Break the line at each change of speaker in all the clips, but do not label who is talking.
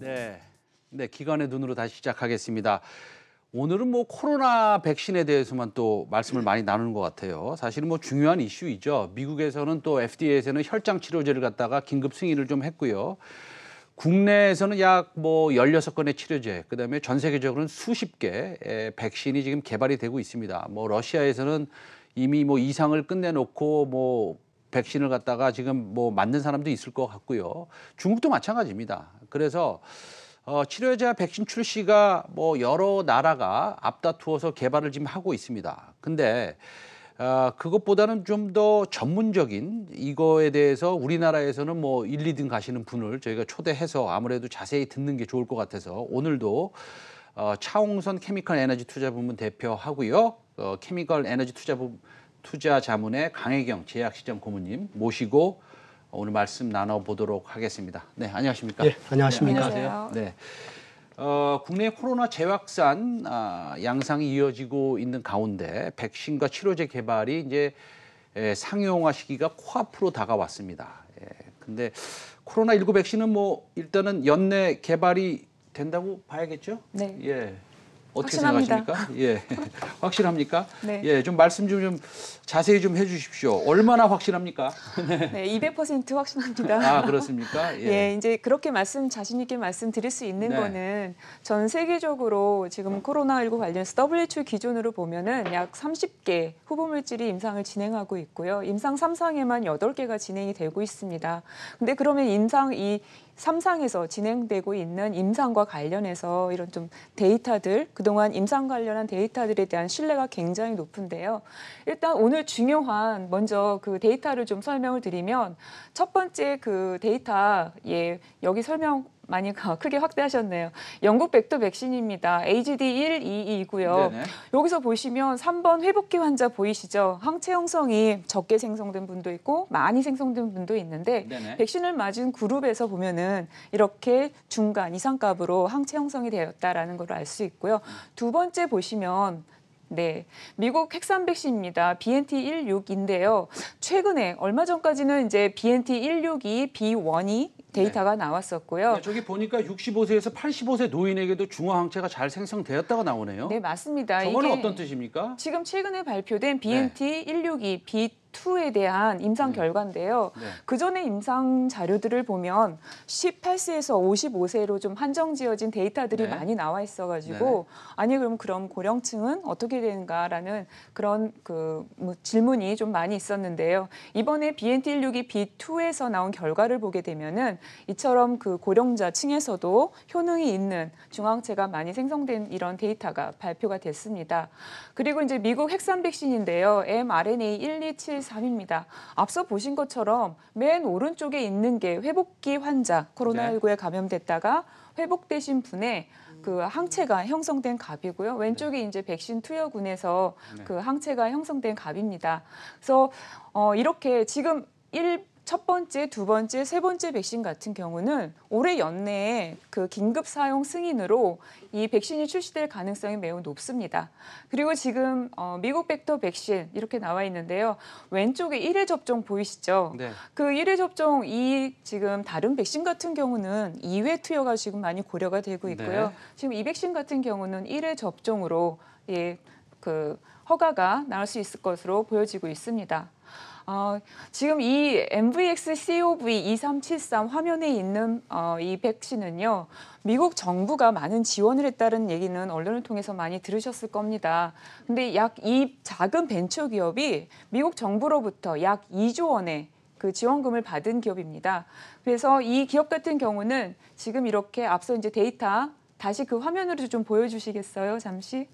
네. 네, 기관의 눈으로 다시 시작하겠습니다. 오늘은 뭐 코로나 백신에 대해서만 또 말씀을 많이 나누는 것 같아요. 사실은 뭐 중요한 이슈이죠. 미국에서는 또 FDA에서는 혈장 치료제를 갖다가 긴급 승인을 좀 했고요. 국내에서는 약 뭐 16건의 치료제, 그다음에 전 세계적으로는 수십 개의 백신이 지금 개발이 되고 있습니다. 뭐 러시아에서는 이미 뭐 이상을 끝내놓고 뭐 백신을 갖다가 지금 뭐 맞는 사람도 있을 것 같고요. 중국도 마찬가지입니다. 그래서 어, 치료제 와 백신 출시가 뭐 여러 나라가 앞다투어서 개발을 지금 하고 있습니다. 근데 아, 그것보다는 좀 더 전문적인 이거에 대해서 우리나라에서는 뭐 1, 2등 가시는 분을 저희가 초대해서 아무래도 자세히 듣는 게 좋을 것 같아서 오늘도 어, 차홍선 케미컬 에너지 투자부문 대표하고요. 어, 케미컬 에너지 투자부 투자 자문의 강혜경 제약시장 고문님 모시고 오늘 말씀 나눠보도록 하겠습니다. 네, 안녕하십니까? 예, 안녕하십니까? 네, 안녕하세요. 네. 어, 국내 코로나 재확산 아, 양상이 이어지고 있는 가운데 백신과 치료제 개발이 이제 예, 상용화 시기가 코앞으로 다가왔습니다. 예, 근데 코로나 19 백신은 뭐 일단은 연내 개발이 된다고 봐야겠죠? 네. 예.
어떻게 확신합니다 생각하십니까? 예,
확실합니까? 네. 예, 좀 말씀 좀, 좀 자세히 좀 해주십시오. 얼마나 확실합니까? 네,
200%확신합니다아
그렇습니까? 예. 예.
이제 그렇게 말씀 자신 있게 말씀드릴 수 있는 네. 거는 전 세계적으로 지금 코로나19 관련해서 WHO 기준으로 보면은 약 30개 후보물질이 임상을 진행하고 있고요. 임상 3상에만 8개가 진행이 되고 있습니다. 근데 그러면 임상 이삼상에서 진행되고 있는 임상과 관련해서 이런 좀 데이터들 그동안 임상 관련한 데이터들에 대한 신뢰가 굉장히 높은데요. 일단 오늘 중요한 먼저 그 데이터를 좀 설명을 드리면 첫 번째 그 데이터 예 여기 설명 많이 크게 확대하셨네요. 영국 백도 백신입니다. AGD122이고요. 여기서 보시면 3번 회복기 환자 보이시죠? 항체 형성이 적게 생성된 분도 있고 많이 생성된 분도 있는데 네네. 백신을 맞은 그룹에서 보면은 이렇게 중간 이상값으로 항체 형성이 되었다라는 걸 알 수 있고요. 두 번째 보시면 네, 미국 핵산 백신입니다. BNT 16인데요. 최근에 얼마 전까지는 이제 BNT 1 6이 B1이 네. 데이터가 나왔었고요. 네, 저기 보니까
65세에서 85세
노인에게도 중화항체가 잘 생성되었다가 나오네요. 네, 맞습니다. 저거는 어떤
뜻입니까?
지금 최근에 발표된 BNT 162, B 2에 대한 임상 네. 결과인데요. 네. 그 전에 임상 자료들을 보면 18세에서 55세로 좀 한정 지어진 데이터들이 네. 많이 나와 있어가지고 네. 아니 그럼 그럼 고령층은 어떻게 되는가라는 그런 그 뭐 질문이 좀 많이 있었는데요. 이번에 BNT162 B2에서 나온 결과를 보게 되면은 이처럼 그 고령자층에서도 효능이 있는 중앙체가 많이 생성된 이런 데이터가 발표가 됐습니다. 그리고 이제 미국 핵산 백신인데요. mRNA 127 3입니다. 앞서 보신 것처럼 맨 오른쪽에 있는 게 회복기 환자, 코로나19에 감염됐다가 회복되신 분의 그 항체가 형성된 갑이고요. 네. 왼쪽이 이제 백신 투여군에서 네. 그 항체가 형성된 갑입니다. 그래서 어, 이렇게 지금 1첫 번째, 두 번째, 세 번째 백신 같은 경우는 올해 연내에 그 긴급 사용 승인으로 이 백신이 출시될 가능성이 매우 높습니다. 그리고 지금 어, 미국 벡터 백신 이렇게 나와 있는데요. 왼쪽에 1회 접종 보이시죠? 네. 그 1회 접종 이 지금 다른 백신 같은 경우는 2회 투여가 지금 많이 고려가 되고 네. 있고요. 네. 지금 이 백신 같은 경우는 1회 접종으로 예, 그 허가가 나올 수 있을 것으로 보여지고 있습니다. 어, 지금 이 MVX COV 2373 화면에 있는 어, 이 백신은요. 미국 정부가 많은 지원을 했다는 얘기는 언론을 통해서 많이 들으셨을 겁니다. 근데 약 이 작은 벤처 기업이 미국 정부로부터 약 2조 원의 그 지원금을 받은 기업입니다. 그래서 이 기업 같은 경우는 지금 이렇게 앞서 이제 데이터 다시 그 화면으로 좀 보여주시겠어요? 잠시.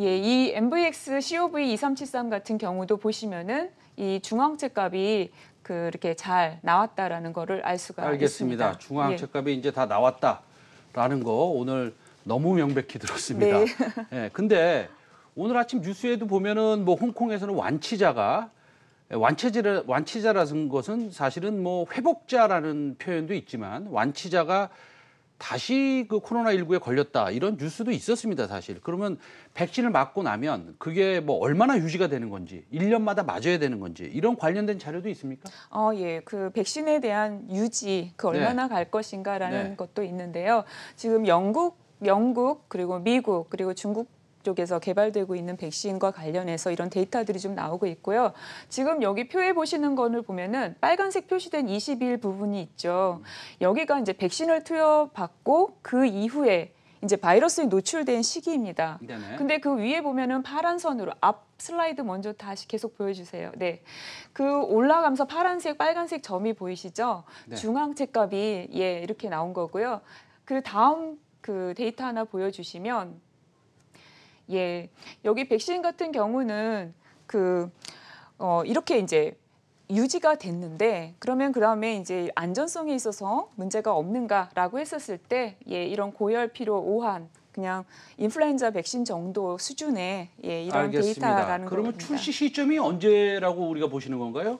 예, 이 MVX COV 2373 같은 경우도 보시면은 이 중앙채 값이 그 이렇게 잘 나왔다라는 거를 알 수가 알겠습니다. 있습니다. 중앙채
값이 예. 이제 다 나왔다라는 거 오늘 너무 명백히 들었습니다. 네. 예, 근데 오늘 아침 뉴스에도 보면은 뭐 홍콩에서는 완치자가 예, 완치자라, 완치자라는 것은 사실은 뭐 회복자라는 표현도 있지만 완치자가 다시 그 코로나19에 걸렸다 이런 뉴스도 있었습니다 사실. 그러면 백신을 맞고 나면 그게 뭐 얼마나 유지가 되는 건지 1년마다 맞아야 되는 건지 이런 관련된 자료도
있습니까? 어, 예. 그 백신에 대한 유지 그 네. 얼마나 네. 갈 것인가라는 네. 것도 있는데요. 지금 영국 영국 그리고 미국 그리고 중국 쪽에서 개발되고 있는 백신과 관련해서 이런 데이터들이 좀 나오고 있고요. 지금 여기 표에 보시는 거를 보면은 빨간색 표시된 2 0일 부분이 있죠. 여기가 이제 백신을 투여받고 그 이후에 이제 바이러스에 노출된 시기입니다. 네네. 근데 그 위에 보면은 파란 선으로 앞 슬라이드 먼저 다시 계속 보여주세요. 네, 그 올라가면서 파란색, 빨간색 점이 보이시죠? 네. 중앙 책값이 예 이렇게 나온 거고요. 그 다음 그 데이터 하나 보여주시면 예. 여기 백신 같은 경우는 그 어, 이렇게 이제 유지가 됐는데 그러면 그다음에 이제 안전성에 있어서 문제가 없는가라고 했었을 때 예, 이런 고열 피로 오한 그냥 인플루엔자 백신 정도 수준의 예, 이런 알겠습니다. 데이터라는 그러면 겁니다.
출시 시점이 언제라고 우리가 보시는 건가요?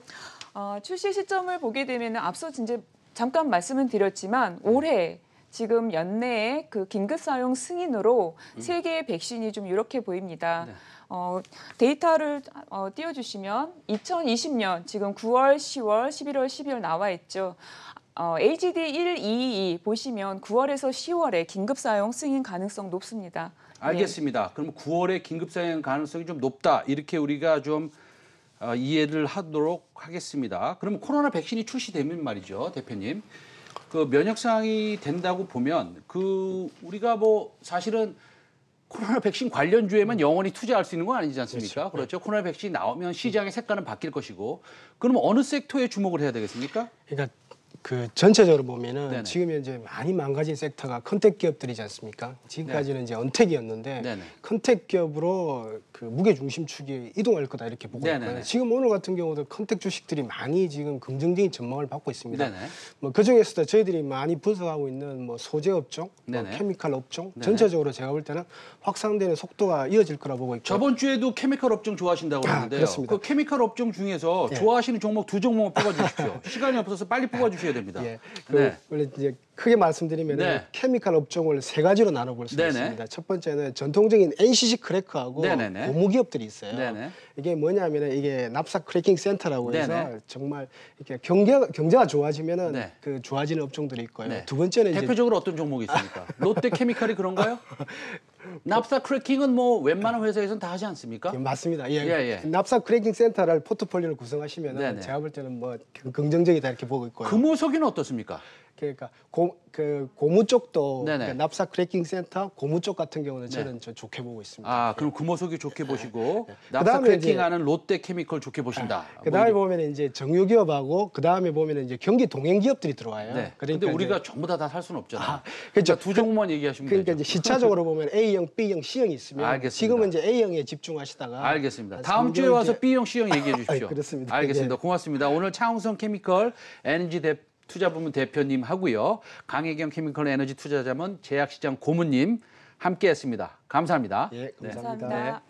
어, 출시 시점을 보게 되면 앞서 이제 잠깐 말씀은 드렸지만 올해 지금 연내에 그 긴급 사용 승인으로 음. 세개의 백신이 좀 이렇게 보입니다. 네. 어, 데이터를 어, 띄워주시면 2020년 지금 9월, 10월, 11월, 12월 나와 있죠. 어, AGD 122 보시면 9월에서 10월에 긴급 사용 승인 가능성 높습니다. 네.
알겠습니다. 네. 그럼 9월에 긴급 사용 가능성이 좀 높다 이렇게 우리가 좀 어, 이해를 하도록 하겠습니다. 그럼 코로나 백신이 출시되면 말이죠, 대표님. 그 면역상이 된다고 보면 그 우리가 뭐 사실은 코로나 백신 관련주에만 음. 영원히 투자할 수 있는 건 아니지 않습니까? 그렇죠. 네. 그렇죠? 코로나 백신 이 나오면 시장의 색깔은 바뀔 것이고 그럼 어느
섹터에 주목을 해야 되겠습니까? 그러니까 그 전체적으로 보면은 네네. 지금 현재 많이 망가진 섹터가 컨택 기업들이지 않습니까? 지금까지는 네. 이제 언택이었는데 컨택 기업으로 그 무게 중심축이 이동할 거다 이렇게 보고 네네. 있고요. 지금 오늘 같은 경우도 컨택 주식들이 많이 지금 긍정적인 전망을 받고 있습니다. 뭐 그중에서도 저희들이 많이 분석하고 있는 뭐 소재 업종, 뭐 케미칼 업종 전체적으로 제가 볼 때는 확산되는 속도가 이어질 거라 보고 있고 저번
주에도 케미칼 업종 좋아하신다고 아, 그러는데요. 아, 그렇습니다. 그 케미칼 업종 중에서 예.
좋아하시는 종목 두 종목 뽑아 주십시오. 시간이 없어서 빨리 뽑아 주십시오 해주셔야 됩니다. 예, 그 네. 원래 이제 크게 말씀드리면 네. 케미칼 업종을 세 가지로 나눠볼 수 네네. 있습니다. 첫 번째는 전통적인 NCC 크래커하고 네네 고무기업들이 있어요. 네네. 이게 뭐냐면 이게 납사 크래킹 센터라고 해서 네네. 정말 이렇게 경제, 경제가 좋아지면은 네. 그 좋아지는 업종들이 있고요. 네. 두 번째는 대표적으로 이제... 어떤 종목이 있습니까?
롯데케미칼이 그런가요?
납사 크래킹은 뭐 웬만한 회사에서는 다 하지 않습니까? 예, 맞습니다. 예. 예, 예. 납사 크래킹 센터를 포트폴리오를 구성하시면 네, 네. 제가 볼 때는 뭐 긍정적이다 이렇게 보고 있고요. 금호석이는 그 어떻습니까? 그러니까 고, 그 고무 쪽도 그러니까 납사 크래킹 센터 고무 쪽 같은 경우는 네. 저는 네. 저 좋게 보고 있습니다.
아 그럼 구모석이 그 좋게 보시고 네. 네. 납사 크래킹하는 롯데 케미컬 좋게 보신다. 아, 그 다음에 뭐
보면 이제 정유기업하고 그 다음에 보면 이제 경기 동행 기업들이 들어와요. 네. 그런데 그러니까 우리가 전부 다 다살 수는 없잖아. 아, 그렇죠. 그러니까 두 종목만 얘기하시면 그러니까 되죠. 이제 시차적으로 보면 A형, B형, C형이 있으면 알겠습니다. 지금은 이제 A형에 집중하시다가 알겠습니다. 다음 주에 와서
B형, C형 얘기해 주십시오. 아, 그렇습니다. 알겠습니다. 네. 고맙습니다. 오늘 차홍성 케미컬 NG 대표 투자부문 대표님 하고요. 강혜경 케미컬 에너지 투자자문 제약시장 고문님 함께했습니다. 감사합니다. 예, 감사합니다. 네. 감사합니다.
네.